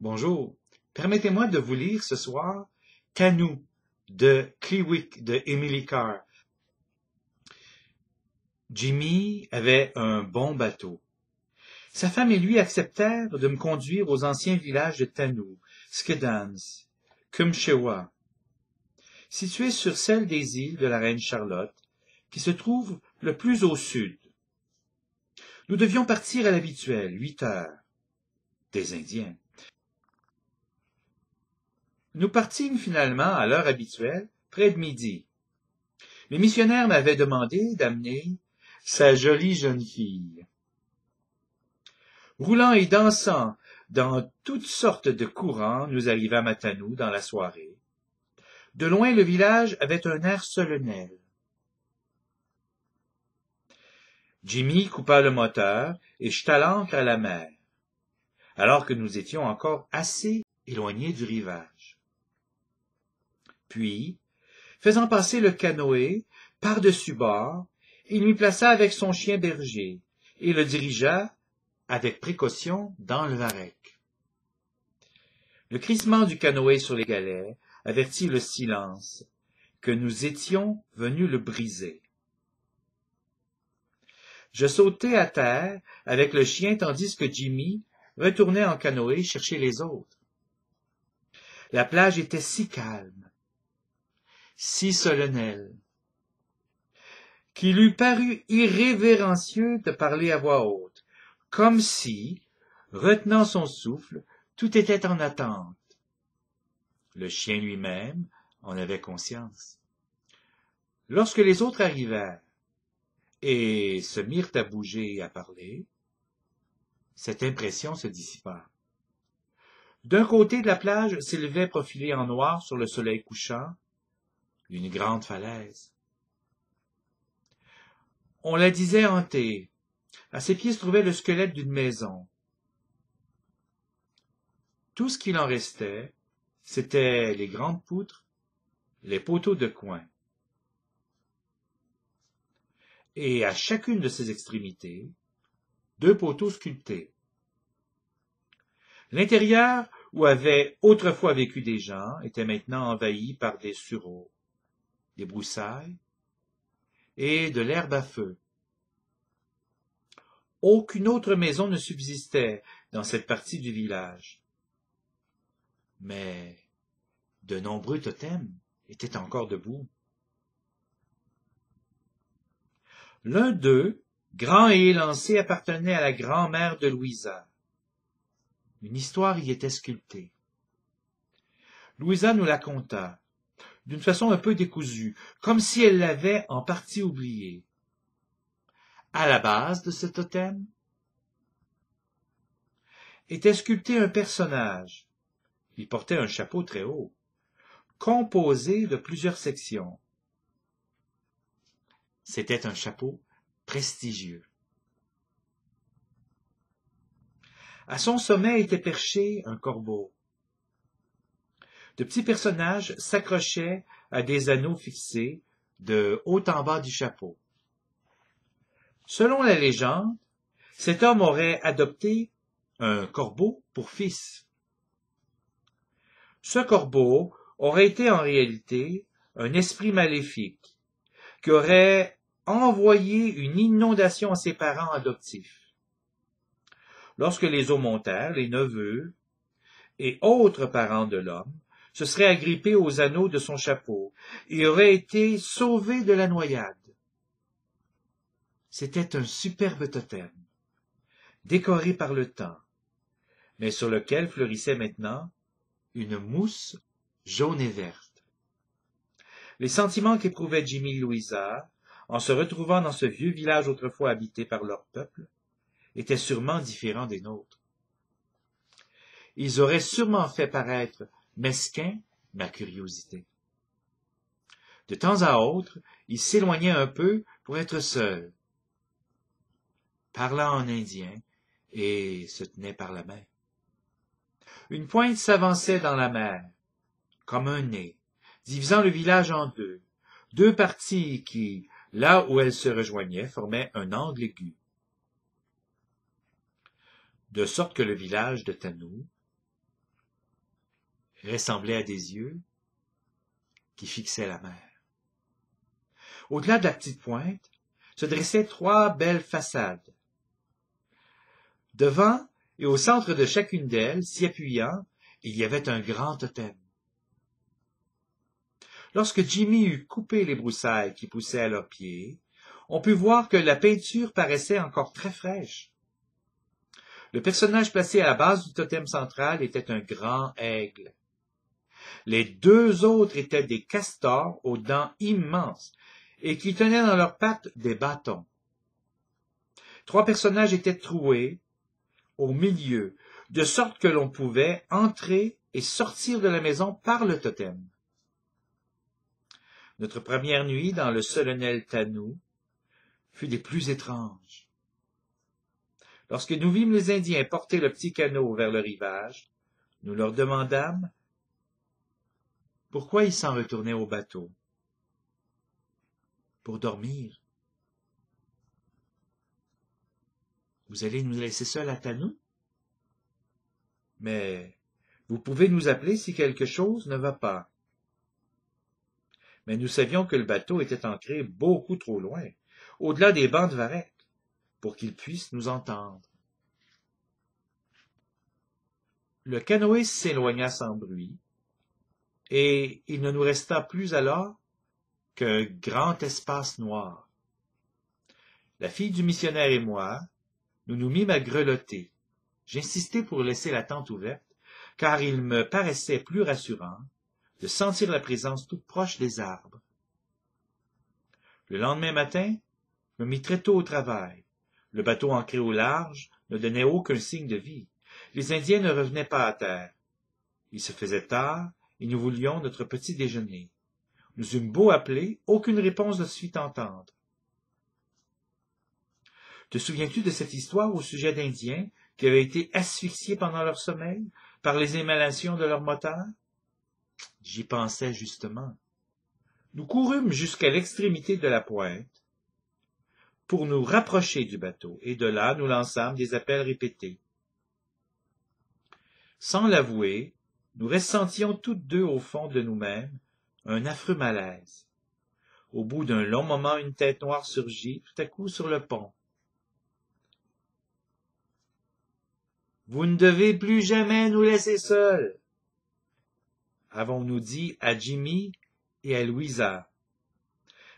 Bonjour. Permettez-moi de vous lire ce soir Canou de Kliwik de Emily Carr. Jimmy avait un bon bateau. Sa femme et lui acceptèrent de me conduire aux anciens villages de Tanu, Skedans, Kumshewa, situés sur celle des îles de la Reine Charlotte, qui se trouve le plus au sud. Nous devions partir à l'habituel, huit heures. Des Indiens. Nous partîmes finalement à l'heure habituelle, près de midi. Les missionnaires m'avaient demandé d'amener sa jolie jeune fille. Roulant et dansant dans toutes sortes de courants, nous arrivâmes à Tanou dans la soirée. De loin, le village avait un air solennel. Jimmy coupa le moteur et jeta à la mer, alors que nous étions encore assez éloignés du rivage puis faisant passer le canoë par-dessus bord, il lui plaça avec son chien berger, et le dirigea, avec précaution, dans le varech. Le crissement du canoë sur les galets avertit le silence, que nous étions venus le briser. Je sautai à terre avec le chien tandis que Jimmy retournait en canoë chercher les autres. La plage était si calme si solennel qu'il eût paru irrévérencieux de parler à voix haute, comme si, retenant son souffle, tout était en attente. Le chien lui-même en avait conscience. Lorsque les autres arrivèrent et se mirent à bouger et à parler, cette impression se dissipa. D'un côté de la plage s'élevait profilé en noir sur le soleil couchant d'une grande falaise. On la disait hantée. À ses pieds se trouvait le squelette d'une maison. Tout ce qu'il en restait, c'étaient les grandes poutres, les poteaux de coin. Et à chacune de ses extrémités, deux poteaux sculptés. L'intérieur, où avaient autrefois vécu des gens, était maintenant envahi par des sureaux des broussailles et de l'herbe à feu. Aucune autre maison ne subsistait dans cette partie du village. Mais de nombreux totems étaient encore debout. L'un d'eux, grand et élancé, appartenait à la grand-mère de Louisa. Une histoire y était sculptée. Louisa nous la conta d'une façon un peu décousue, comme si elle l'avait en partie oublié. À la base de ce totem était sculpté un personnage, il portait un chapeau très haut, composé de plusieurs sections. C'était un chapeau prestigieux. À son sommet était perché un corbeau. De petits personnages s'accrochaient à des anneaux fixés de haut en bas du chapeau. Selon la légende, cet homme aurait adopté un corbeau pour fils. Ce corbeau aurait été en réalité un esprit maléfique qui aurait envoyé une inondation à ses parents adoptifs. Lorsque les eaux montèrent, les neveux et autres parents de l'homme se serait agrippé aux anneaux de son chapeau et aurait été sauvé de la noyade. C'était un superbe totem, décoré par le temps, mais sur lequel fleurissait maintenant une mousse jaune et verte. Les sentiments qu'éprouvait Jimmy Louisa en se retrouvant dans ce vieux village autrefois habité par leur peuple étaient sûrement différents des nôtres. Ils auraient sûrement fait paraître mesquin ma curiosité. De temps à autre, il s'éloignait un peu pour être seul, parla en indien et se tenait par la main. Une pointe s'avançait dans la mer, comme un nez, divisant le village en deux, deux parties qui, là où elles se rejoignaient, formaient un angle aigu. De sorte que le village de Tanou ressemblait à des yeux qui fixaient la mer. Au-delà de la petite pointe se dressaient trois belles façades. Devant et au centre de chacune d'elles, s'y appuyant, il y avait un grand totem. Lorsque Jimmy eut coupé les broussailles qui poussaient à leurs pieds, on put voir que la peinture paraissait encore très fraîche. Le personnage placé à la base du totem central était un grand aigle, les deux autres étaient des castors aux dents immenses et qui tenaient dans leurs pattes des bâtons. Trois personnages étaient troués au milieu, de sorte que l'on pouvait entrer et sortir de la maison par le totem. Notre première nuit dans le solennel Tanou fut des plus étranges. Lorsque nous vîmes les Indiens porter le petit canot vers le rivage, nous leur demandâmes pourquoi il s'en retournait au bateau Pour dormir. Vous allez nous laisser seuls à Tanou Mais vous pouvez nous appeler si quelque chose ne va pas. Mais nous savions que le bateau était ancré beaucoup trop loin, au-delà des bancs de varech, pour qu'il puisse nous entendre. Le canoë s'éloigna sans bruit, et il ne nous resta plus alors qu'un grand espace noir. La fille du missionnaire et moi, nous nous mîmes à grelotter. J'insistai pour laisser la tente ouverte, car il me paraissait plus rassurant de sentir la présence toute proche des arbres. Le lendemain matin, je me mis très tôt au travail. Le bateau ancré au large ne donnait aucun signe de vie. Les Indiens ne revenaient pas à terre. Il se faisait tard, et nous voulions notre petit déjeuner. Nous eûmes beau appeler, aucune réponse ne se fit entendre. Te souviens-tu de cette histoire au sujet d'Indiens qui avaient été asphyxiés pendant leur sommeil par les émanations de leur moteur? J'y pensais justement. Nous courûmes jusqu'à l'extrémité de la pointe pour nous rapprocher du bateau, et de là nous lançâmes des appels répétés. Sans l'avouer, nous ressentions toutes deux au fond de nous-mêmes un affreux malaise. Au bout d'un long moment, une tête noire surgit tout à coup sur le pont. Vous ne devez plus jamais nous laisser seuls, avons-nous dit à Jimmy et à Louisa.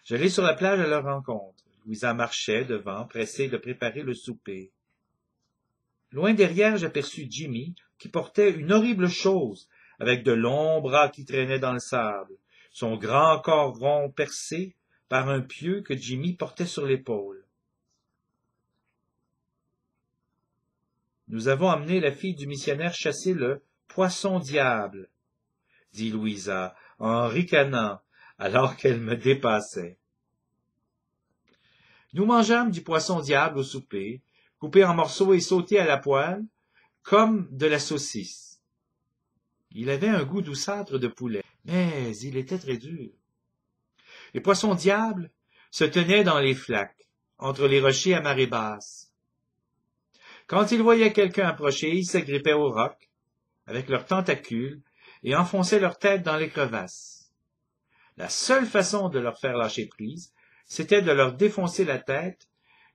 J'allais sur la plage à leur rencontre. Louisa marchait devant, pressée de préparer le souper. Loin derrière, j'aperçus Jimmy, qui portait une horrible chose, avec de longs bras qui traînaient dans le sable, son grand corps rond percé par un pieu que Jimmy portait sur l'épaule. Nous avons amené la fille du missionnaire chasser le poisson diable, dit Louisa, en ricanant, alors qu'elle me dépassait. Nous mangeâmes du poisson diable au souper, coupé en morceaux et sauté à la poêle, comme de la saucisse. Il avait un goût douceâtre de poulet, mais il était très dur. Les poissons diables se tenaient dans les flaques, entre les rochers à marée basse. Quand ils voyaient quelqu'un approcher, ils s'agrippaient au roc avec leurs tentacules, et enfonçaient leur tête dans les crevasses. La seule façon de leur faire lâcher prise, c'était de leur défoncer la tête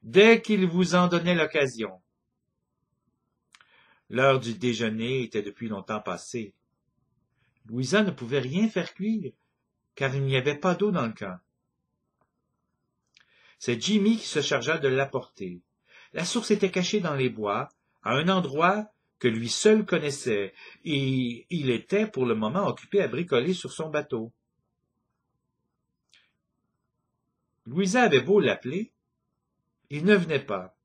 dès qu'il vous en donnait l'occasion. L'heure du déjeuner était depuis longtemps passée. Louisa ne pouvait rien faire cuire, car il n'y avait pas d'eau dans le camp. C'est Jimmy qui se chargea de l'apporter. La source était cachée dans les bois, à un endroit que lui seul connaissait, et il était pour le moment occupé à bricoler sur son bateau. Louisa avait beau l'appeler, il ne venait pas.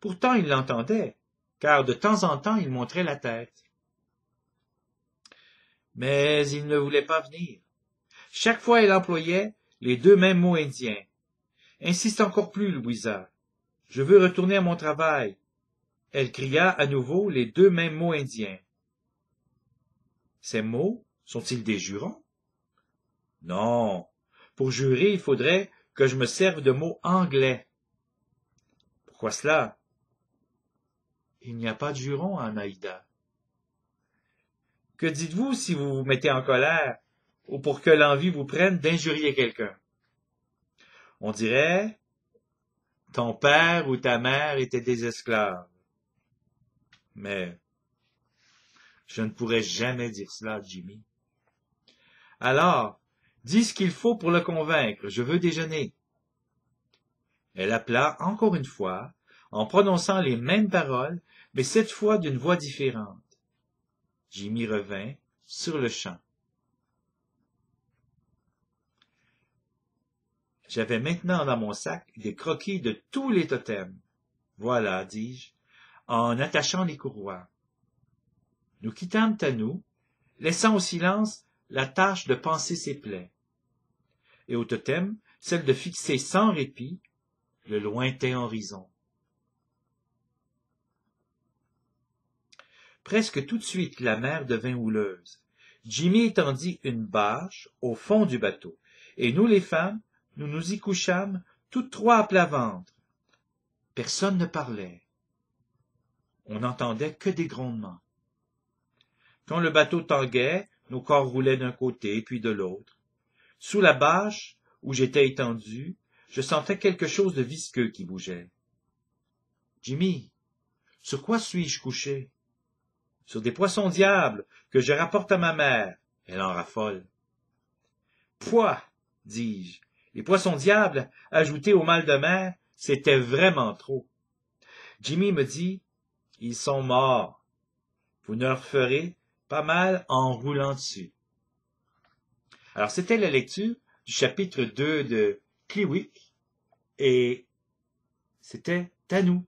Pourtant il l'entendait, car de temps en temps il montrait la tête. Mais il ne voulait pas venir. Chaque fois il employait les deux mêmes mots indiens. Insiste encore plus, Louisa. Je veux retourner à mon travail. Elle cria à nouveau les deux mêmes mots indiens. Ces mots sont-ils des jurons? Non. Pour jurer, il faudrait que je me serve de mots anglais. « Quoi cela Il n'y a pas de juron en Aïda. Que dites-vous si vous vous mettez en colère ou pour que l'envie vous prenne d'injurier quelqu'un On dirait ton père ou ta mère étaient des esclaves. Mais je ne pourrais jamais dire cela, Jimmy. Alors, dis ce qu'il faut pour le convaincre. Je veux déjeuner. Elle appela encore une fois, en prononçant les mêmes paroles, mais cette fois d'une voix différente. m'y revins sur le champ. J'avais maintenant dans mon sac des croquis de tous les totems. Voilà, dis-je, en attachant les courroies. Nous quittâmes nous, laissant au silence la tâche de panser ses plaies, et au totem celle de fixer sans répit le lointain horizon. Presque tout de suite la mer devint houleuse. Jimmy étendit une bâche au fond du bateau, et nous les femmes, nous nous y couchâmes, toutes trois à plat ventre. Personne ne parlait. On n'entendait que des grondements. Quand le bateau tanguait, nos corps roulaient d'un côté puis de l'autre. Sous la bâche, où j'étais étendu, je sentais quelque chose de visqueux qui bougeait. Jimmy, sur quoi suis-je couché? Sur des poissons diables que je rapporte à ma mère. Elle en raffole. Pouah! dis-je. Les poissons diables, ajoutés au mal de mer, c'était vraiment trop. Jimmy me dit, ils sont morts. Vous ne leur ferez pas mal en roulant dessus. Alors, c'était la lecture du chapitre 2 de Kliwik et c'était Tanou.